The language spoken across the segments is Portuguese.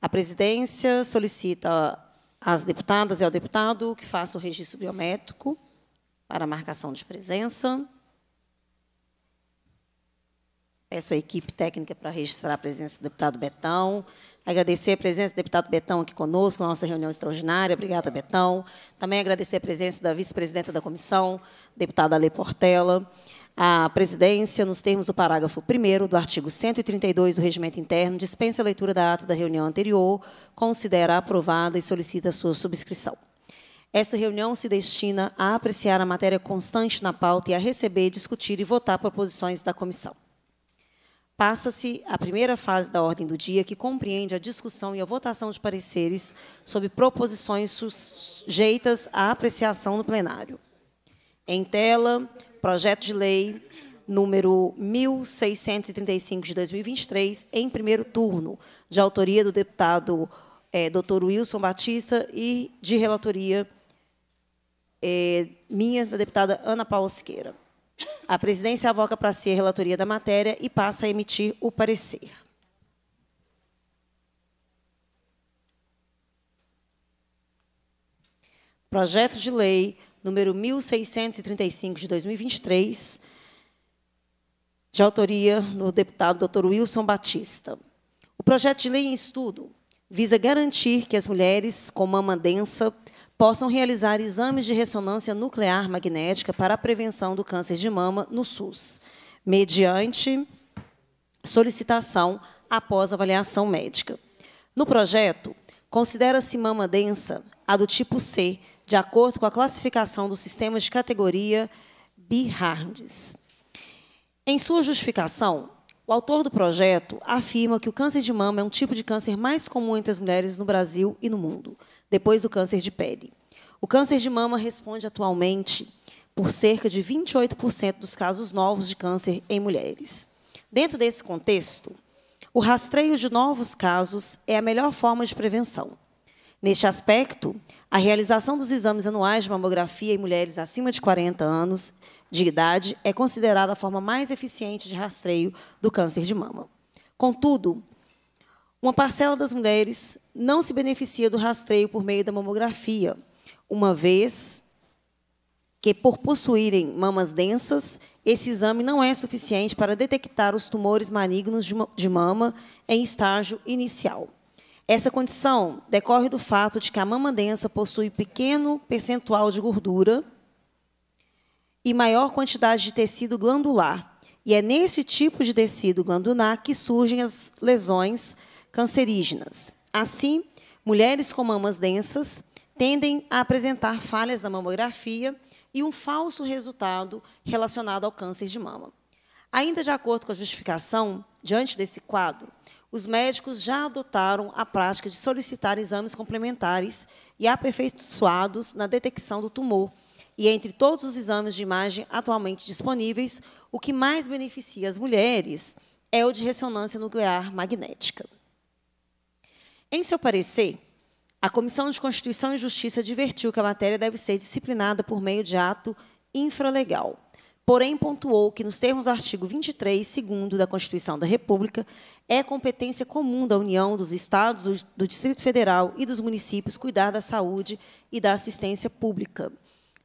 A presidência solicita às deputadas e ao deputado que faça o registro biométrico para marcação de presença. Peço à equipe técnica para registrar a presença do deputado Betão. Agradecer a presença do deputado Betão aqui conosco na nossa reunião extraordinária. Obrigada, Betão. Também agradecer a presença da vice-presidenta da comissão, deputada Ale Portela. A presidência, nos termos do parágrafo 1 do artigo 132 do Regimento Interno, dispensa a leitura da ata da reunião anterior, considera aprovada e solicita sua subscrição. Esta reunião se destina a apreciar a matéria constante na pauta e a receber, discutir e votar proposições da comissão. Passa-se a primeira fase da ordem do dia, que compreende a discussão e a votação de pareceres sobre proposições sujeitas à apreciação no plenário. Em tela, projeto de lei número 1635 de 2023, em primeiro turno, de autoria do deputado é, eh, Dr. Wilson Batista e de relatoria é, minha, da deputada Ana Paula Siqueira. A presidência avoca para si a relatoria da matéria e passa a emitir o parecer. Projeto de Lei número 1635 de 2023, de autoria do deputado Dr. Wilson Batista. O projeto de lei em estudo visa garantir que as mulheres com mama densa possam realizar exames de ressonância nuclear magnética para a prevenção do câncer de mama no SUS, mediante solicitação após avaliação médica. No projeto, considera-se mama densa a do tipo C, de acordo com a classificação do sistema de categoria Bihards. Em sua justificação, o autor do projeto afirma que o câncer de mama é um tipo de câncer mais comum entre as mulheres no Brasil e no mundo, depois do câncer de pele. O câncer de mama responde atualmente por cerca de 28% dos casos novos de câncer em mulheres. Dentro desse contexto, o rastreio de novos casos é a melhor forma de prevenção Neste aspecto, a realização dos exames anuais de mamografia em mulheres acima de 40 anos de idade é considerada a forma mais eficiente de rastreio do câncer de mama. Contudo, uma parcela das mulheres não se beneficia do rastreio por meio da mamografia, uma vez que, por possuírem mamas densas, esse exame não é suficiente para detectar os tumores malignos de mama em estágio inicial. Essa condição decorre do fato de que a mama densa possui pequeno percentual de gordura e maior quantidade de tecido glandular. E é nesse tipo de tecido glandular que surgem as lesões cancerígenas. Assim, mulheres com mamas densas tendem a apresentar falhas na mamografia e um falso resultado relacionado ao câncer de mama. Ainda de acordo com a justificação, diante desse quadro, os médicos já adotaram a prática de solicitar exames complementares e aperfeiçoados na detecção do tumor. E entre todos os exames de imagem atualmente disponíveis, o que mais beneficia as mulheres é o de ressonância nuclear magnética. Em seu parecer, a Comissão de Constituição e Justiça advertiu que a matéria deve ser disciplinada por meio de ato infralegal porém pontuou que, nos termos do artigo 23, segundo da Constituição da República, é competência comum da União, dos Estados, do Distrito Federal e dos municípios cuidar da saúde e da assistência pública.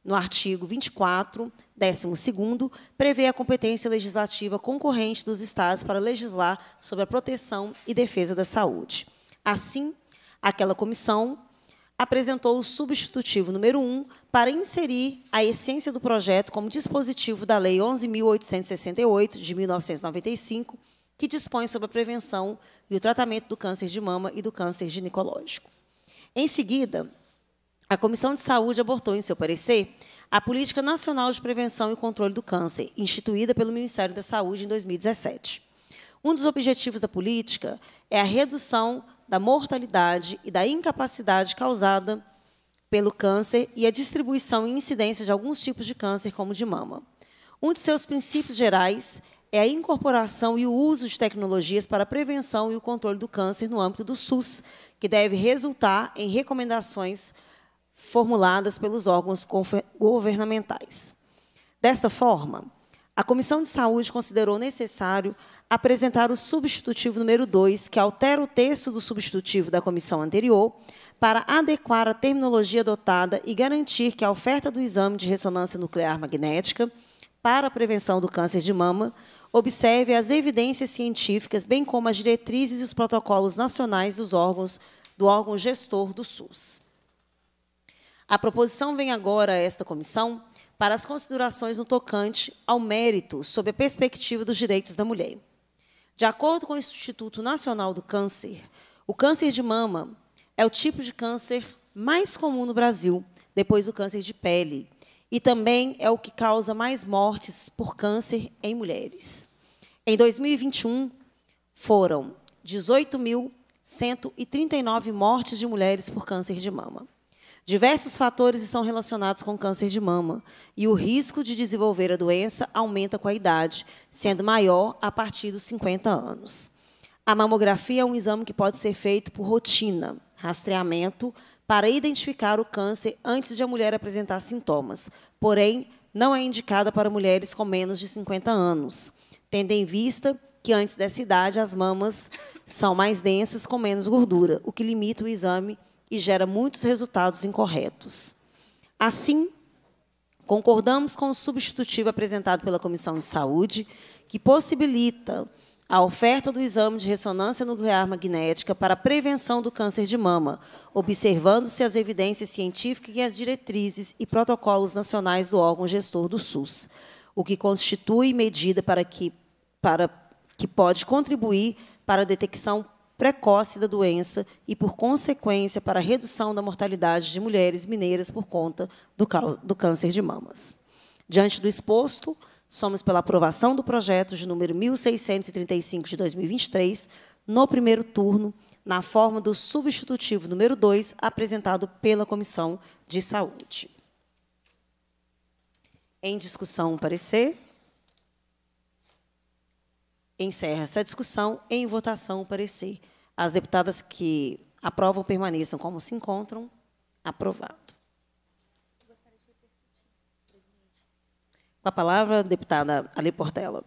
No artigo 24, 12, prevê a competência legislativa concorrente dos Estados para legislar sobre a proteção e defesa da saúde. Assim, aquela comissão apresentou o substitutivo número 1 para inserir a essência do projeto como dispositivo da Lei 11.868, de 1995, que dispõe sobre a prevenção e o tratamento do câncer de mama e do câncer ginecológico. Em seguida, a Comissão de Saúde abortou, em seu parecer, a Política Nacional de Prevenção e Controle do Câncer, instituída pelo Ministério da Saúde em 2017. Um dos objetivos da política é a redução da mortalidade e da incapacidade causada pelo câncer e a distribuição e incidência de alguns tipos de câncer, como de mama. Um de seus princípios gerais é a incorporação e o uso de tecnologias para a prevenção e o controle do câncer no âmbito do SUS, que deve resultar em recomendações formuladas pelos órgãos governamentais. Desta forma, a Comissão de Saúde considerou necessário apresentar o substitutivo número 2, que altera o texto do substitutivo da comissão anterior, para adequar a terminologia adotada e garantir que a oferta do exame de ressonância nuclear magnética para a prevenção do câncer de mama observe as evidências científicas, bem como as diretrizes e os protocolos nacionais dos órgãos do órgão gestor do SUS. A proposição vem agora a esta comissão para as considerações no tocante ao mérito sob a perspectiva dos direitos da mulher. De acordo com o Instituto Nacional do Câncer, o câncer de mama é o tipo de câncer mais comum no Brasil, depois do câncer de pele, e também é o que causa mais mortes por câncer em mulheres. Em 2021, foram 18.139 mortes de mulheres por câncer de mama. Diversos fatores estão relacionados com câncer de mama e o risco de desenvolver a doença aumenta com a idade, sendo maior a partir dos 50 anos. A mamografia é um exame que pode ser feito por rotina, rastreamento, para identificar o câncer antes de a mulher apresentar sintomas, porém, não é indicada para mulheres com menos de 50 anos, tendo em vista que antes dessa idade as mamas são mais densas, com menos gordura, o que limita o exame e gera muitos resultados incorretos. Assim, concordamos com o substitutivo apresentado pela Comissão de Saúde, que possibilita a oferta do exame de ressonância nuclear magnética para a prevenção do câncer de mama, observando-se as evidências científicas e as diretrizes e protocolos nacionais do órgão gestor do SUS, o que constitui medida para que, para, que pode contribuir para a detecção precoce da doença e, por consequência, para a redução da mortalidade de mulheres mineiras por conta do, do câncer de mamas. Diante do exposto, somos pela aprovação do projeto de número 1635 de 2023, no primeiro turno, na forma do substitutivo número 2, apresentado pela Comissão de Saúde. Em discussão, parecer. Encerra essa discussão. Em votação, o parecer. As deputadas que aprovam permaneçam como se encontram. Aprovado. Com a palavra, deputada Ali Portela.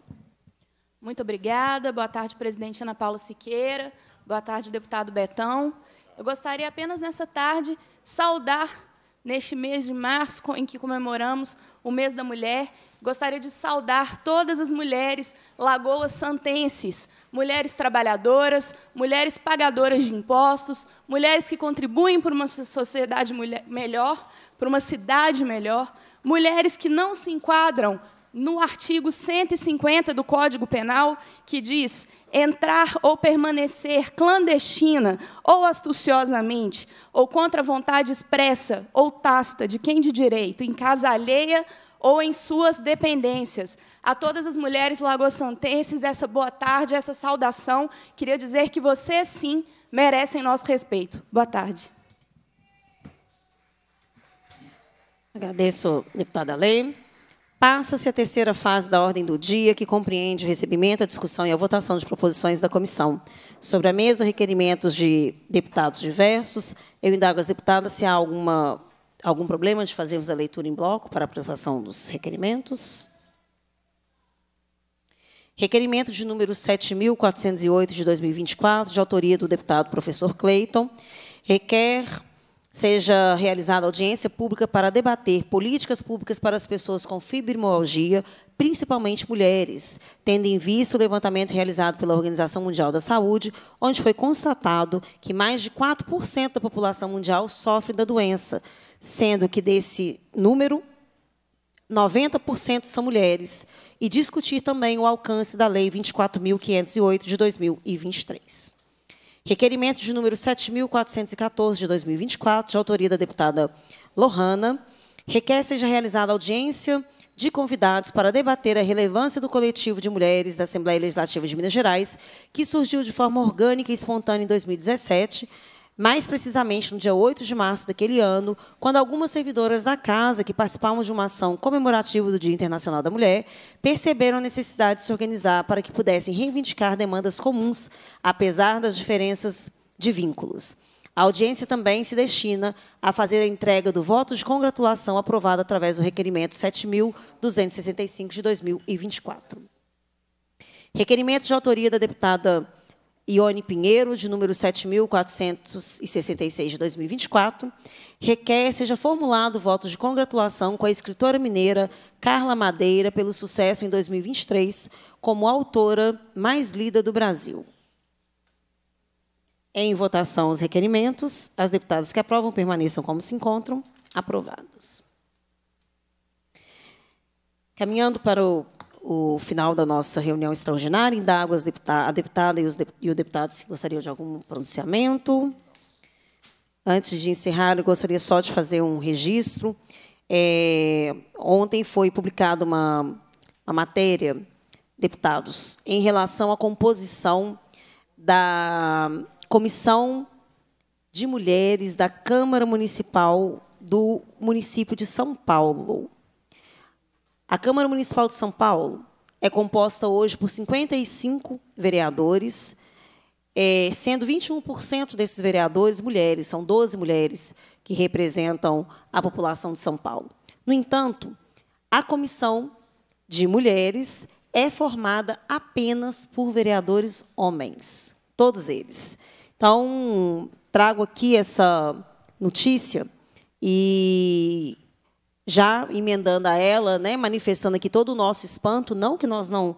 Muito obrigada. Boa tarde, presidente Ana Paula Siqueira. Boa tarde, deputado Betão. Eu gostaria apenas nessa tarde saudar neste mês de março em que comemoramos o mês da mulher Gostaria de saudar todas as mulheres lagoas santenses, mulheres trabalhadoras, mulheres pagadoras de impostos, mulheres que contribuem para uma sociedade mulher, melhor, para uma cidade melhor, mulheres que não se enquadram no artigo 150 do Código Penal, que diz entrar ou permanecer clandestina ou astuciosamente, ou contra a vontade expressa ou tasta de quem de direito, em casa alheia ou em suas dependências. A todas as mulheres lagosantenses, essa boa tarde, essa saudação. Queria dizer que vocês, sim, merecem nosso respeito. Boa tarde. Agradeço, deputada Lei. Passa-se a terceira fase da ordem do dia, que compreende o recebimento, a discussão e a votação de proposições da comissão. Sobre a mesa, requerimentos de deputados diversos. Eu indago as deputadas se há alguma Algum problema de fazermos a leitura em bloco para a aprovação dos requerimentos? Requerimento de número 7.408 de 2024, de autoria do deputado professor Cleiton, requer seja realizada audiência pública para debater políticas públicas para as pessoas com fibromialgia, principalmente mulheres, tendo em vista o levantamento realizado pela Organização Mundial da Saúde, onde foi constatado que mais de 4% da população mundial sofre da doença, sendo que desse número, 90% são mulheres, e discutir também o alcance da Lei 24.508 de 2023. Requerimento de número 7.414 de 2024, de autoria da deputada Lohana, requer seja realizada audiência de convidados para debater a relevância do coletivo de mulheres da Assembleia Legislativa de Minas Gerais, que surgiu de forma orgânica e espontânea em 2017 mais precisamente, no dia 8 de março daquele ano, quando algumas servidoras da casa que participavam de uma ação comemorativa do Dia Internacional da Mulher perceberam a necessidade de se organizar para que pudessem reivindicar demandas comuns, apesar das diferenças de vínculos. A audiência também se destina a fazer a entrega do voto de congratulação aprovado através do requerimento 7.265 de 2024. Requerimento de autoria da deputada Ione Pinheiro, de número 7.466 de 2024, requer seja formulado voto de congratulação com a escritora mineira Carla Madeira pelo sucesso em 2023 como autora mais lida do Brasil. Em votação os requerimentos, as deputadas que aprovam permaneçam como se encontram. Aprovados. Caminhando para o o final da nossa reunião extraordinária. Indago as deputada, a deputada e, os de, e o deputado se gostariam de algum pronunciamento. Antes de encerrar, eu gostaria só de fazer um registro. É, ontem foi publicada uma, uma matéria, deputados, em relação à composição da Comissão de Mulheres da Câmara Municipal do município de São Paulo. A Câmara Municipal de São Paulo é composta hoje por 55 vereadores, é, sendo 21% desses vereadores mulheres, são 12 mulheres que representam a população de São Paulo. No entanto, a comissão de mulheres é formada apenas por vereadores homens, todos eles. Então, trago aqui essa notícia e já emendando a ela, né, manifestando aqui todo o nosso espanto, não que nós não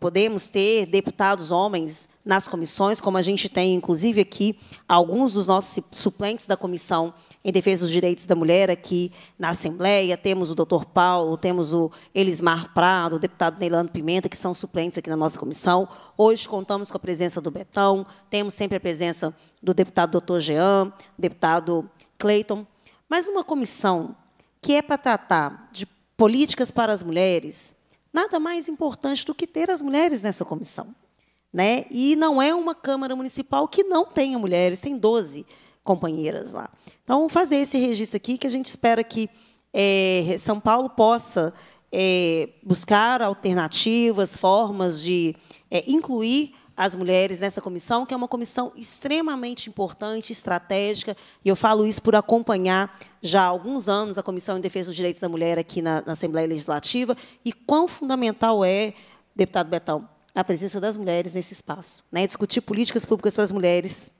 podemos ter deputados homens nas comissões, como a gente tem, inclusive, aqui alguns dos nossos suplentes da Comissão em Defesa dos Direitos da Mulher aqui na Assembleia, temos o doutor Paulo, temos o Elismar Prado, o deputado Neilano Pimenta, que são suplentes aqui na nossa comissão. Hoje contamos com a presença do Betão, temos sempre a presença do deputado doutor Jean, deputado Cleiton. Mas uma comissão que é para tratar de políticas para as mulheres, nada mais importante do que ter as mulheres nessa comissão. Né? E não é uma Câmara Municipal que não tenha mulheres, tem 12 companheiras lá. Então, fazer esse registro aqui, que a gente espera que é, São Paulo possa é, buscar alternativas, formas de é, incluir as mulheres nessa comissão, que é uma comissão extremamente importante, estratégica, e eu falo isso por acompanhar já há alguns anos a Comissão em Defesa dos Direitos da Mulher aqui na, na Assembleia Legislativa, e quão fundamental é, deputado Betão, a presença das mulheres nesse espaço. Né? Discutir políticas públicas para as mulheres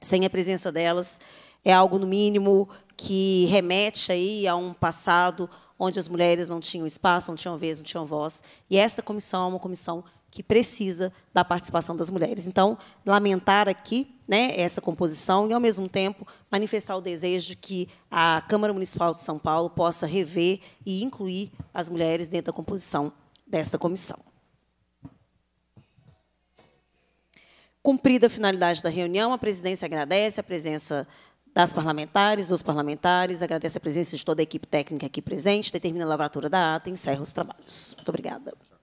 sem a presença delas é algo, no mínimo, que remete aí a um passado onde as mulheres não tinham espaço, não tinham vez, não tinham voz. E esta comissão é uma comissão que precisa da participação das mulheres. Então, lamentar aqui né, essa composição e, ao mesmo tempo, manifestar o desejo que a Câmara Municipal de São Paulo possa rever e incluir as mulheres dentro da composição desta comissão. Cumprida a finalidade da reunião, a presidência agradece a presença das parlamentares, dos parlamentares, agradece a presença de toda a equipe técnica aqui presente, determina a lavratura da ata e encerra os trabalhos. Muito obrigada.